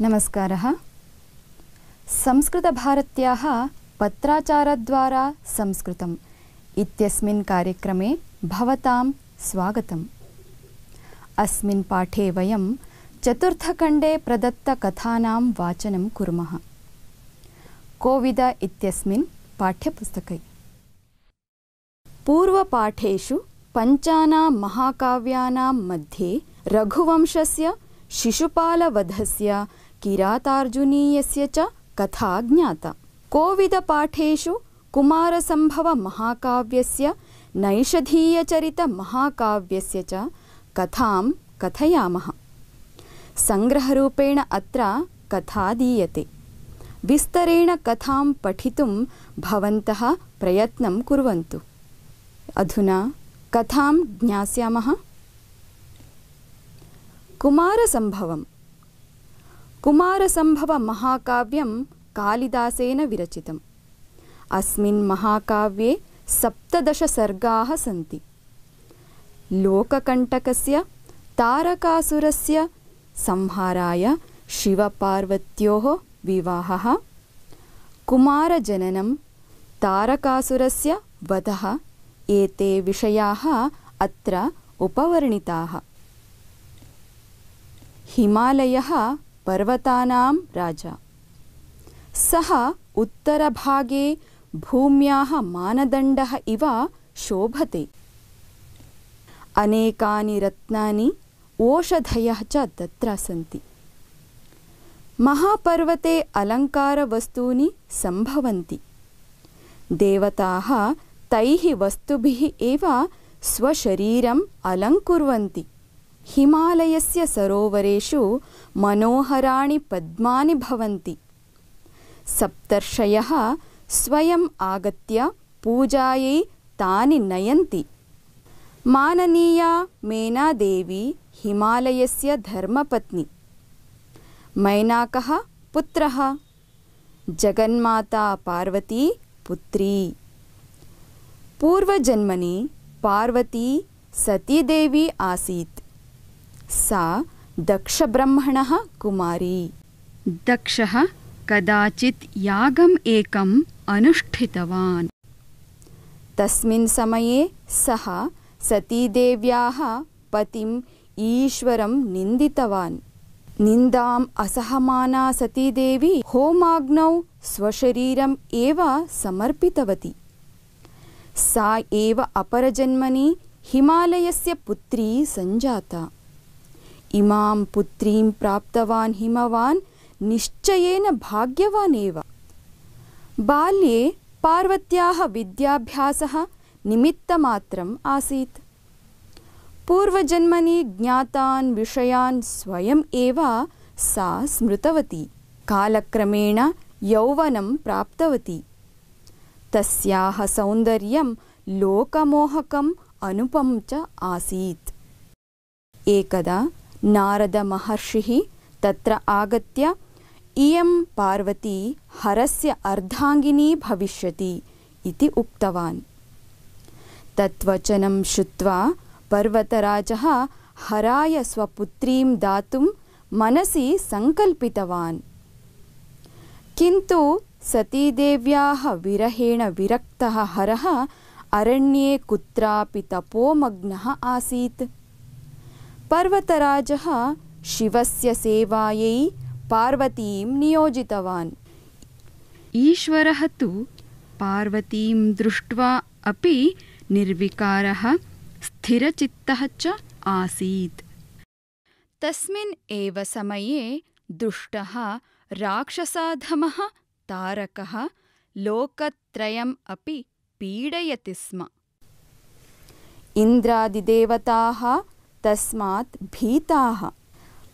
नमस्कारः संस्कृतभारत्याः पत्राचारद्वारा संस्कृतम् इत्यस्मिन् कार्यक्रमे भवतां स्वागतम् अस्मिन् पाठे वयं चतुर्थखण्डे प्रदत्तकथानां वाचनं कुर्मः कोविद इत्यस्मिन् पाठ्यपुस्तके पूर्वपाठेषु पञ्चानां महाकाव्यानां मध्ये रघुवंशस्य शिशुपालवधस्य किरातार्जुनीयस्य च कथा ज्ञाता कोविदपाठेषु कुमारसम्भवमहाकाव्यस्य नैषधीयचरितमहाकाव्यस्य च कथां कथयामः सङ्ग्रहरूपेण अत्र कथा दीयते विस्तरेण कथां पठितुं भवन्तः प्रयत्नं कुर्वन्तु अधुना कथां ज्ञास्यामः कुमारसम्भवम् कुमारसम्भवमहाकाव्यं कालिदासेन विरचितम् अस्मिन् महाकाव्ये सप्तदशसर्गाः सन्ति लोककण्टकस्य तारकासुरस्य संहाराय शिवपार्वत्योः विवाहः कुमारजननं तारकासुरस्य वधः एते विषयाः अत्र उपवर्णिताः हिमालयः पर्वतानां राजा सः उत्तरभागे भूम्याः मानदण्डः इव शोभते अनेकानि रत्नानि ओषधयः च तत्र सन्ति महापर्वते अलङ्कारवस्तूनि सम्भवन्ति देवताः तैः वस्तुभिः एव स्वशरीरम् अलङ्कुर्वन्ति हिमालयस्य सरोवरेषु मनोहराणि पद्मानि भवन्ति सप्तर्षयः स्वयम् आगत्य पूजायै तानि नयन्ति माननीया मेनादेवी हिमालयस्य धर्मपत्नी मैनाकः पुत्रः जगन्माता पार्वती पुत्री पूर्वजन्मनि पार्वती सतीदेवी आसीत् सा दक्षब्रह्मणः कुमारी दक्षः कदाचित् यागम् एकम् अनुष्ठितवान् तस्मिन् समये सः सतीदेव्याः पतिम् ईश्वरं निन्दितवान् निन्दाम् असहमाना सतीदेवी होमाग्नौ स्वशरीरम् एव समर्पितवती सा एव अपरजन्मनि हिमालयस्य पुत्री सञ्जाता पुत्रीं प्राप्तवान् हिमवान् निश्चयेन बाल्ये पार्वत्याः विद्याभ्यासः निमित्तमात्रम् आसीत् पूर्वजन्मनि ज्ञातान् विषयान् स्वयम् एव सा स्मृतवती कालक्रमेण यौवनं प्राप्तवती तस्याः सौन्दर्यं लोकमोहकम् अनुपं च आसीत् एकदा नारदमहर्षिः तत्र आगत्य इयं पार्वती हरस्य अर्धाङ्गिनी भविष्यति इति उक्तवान् तत्वचनं श्रुत्वा पर्वतराजः हराय स्वपुत्रीं दातुं मनसि सङ्कल्पितवान् किन्तु सतीदेव्याः विरहेण विरक्तः हरः अरण्ये कुत्रापि तपोमग्नः आसीत् पर्वतराजः शिवस्य सेवायै पार्वतीं नियोजितवान् ईश्वरः तु पार्वतीं दृष्ट्वा अपि निर्विकारः स्थिरचित्तः च आसीत् तस्मिन् एव समये दुष्टः राक्षसाधमः तारकः लोकत्रयम् अपि पीडयति स्म इन्द्रादिदेवताः तस्मात् भीताः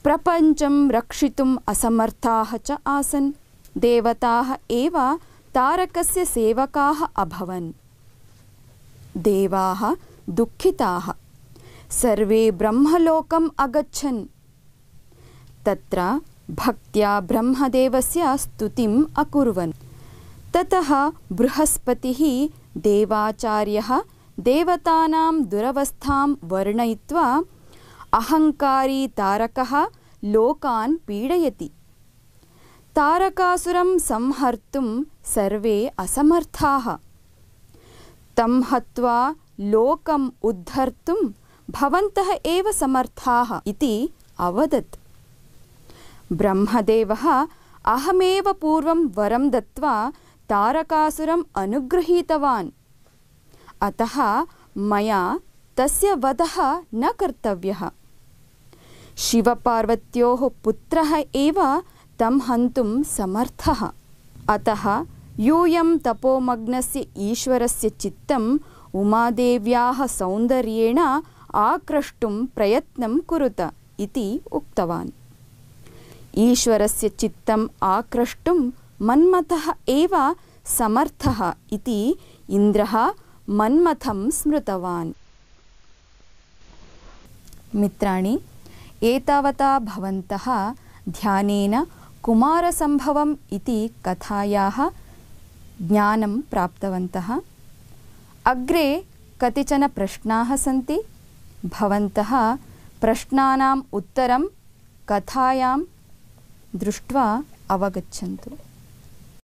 प्रपञ्चं रक्षितुम् असमर्थाः च आसन् देवताः एव तारकस्य सेवकाः अभवन् देवाः दुःखिताः सर्वे ब्रह्मलोकम् अगच्छन् तत्र भक्त्या ब्रह्मदेवस्य स्तुतिम् अकुर्वन् ततः बृहस्पतिः देवाचार्यः देवतानां दुरवस्थां वर्णयित्वा अहङ्कारी तारकः लोकान् पीडयति तारकासुरं संहर्तुं सर्वे असमर्थाः तं हत्वा लोकम् उद्धर्तुं एव समर्थाः इति अवदत् ब्रह्मदेवः अहमेव पूर्वं वरं दत्त्वा तारकासुरम् अनुगृहीतवान् अतः मया तस्य वधः न कर्तव्यः शिवपार्वत्योः पुत्रः एव तं हन्तुं समर्थः अतः यूयं तपोमग्नस्य ईश्वरस्य चित्तम् उमादेव्याः सौन्दर्येण आक्रष्टुं प्रयत्नं कुरुत इति उक्तवान् ईश्वरस्य चित्तम् आक्रष्टुं मन्मथः एव समर्थः इति इन्द्रः मन्मथं स्मृतवान् मित्राणि एतावता भवन्तः ध्यानेन कुमारसम्भवम् इति कथायाः ज्ञानं प्राप्तवन्तः अग्रे कतिचन प्रश्नाः सन्ति भवन्तः प्रश्नानाम् उत्तरं कथायां दृष्ट्वा अवगच्छन्तु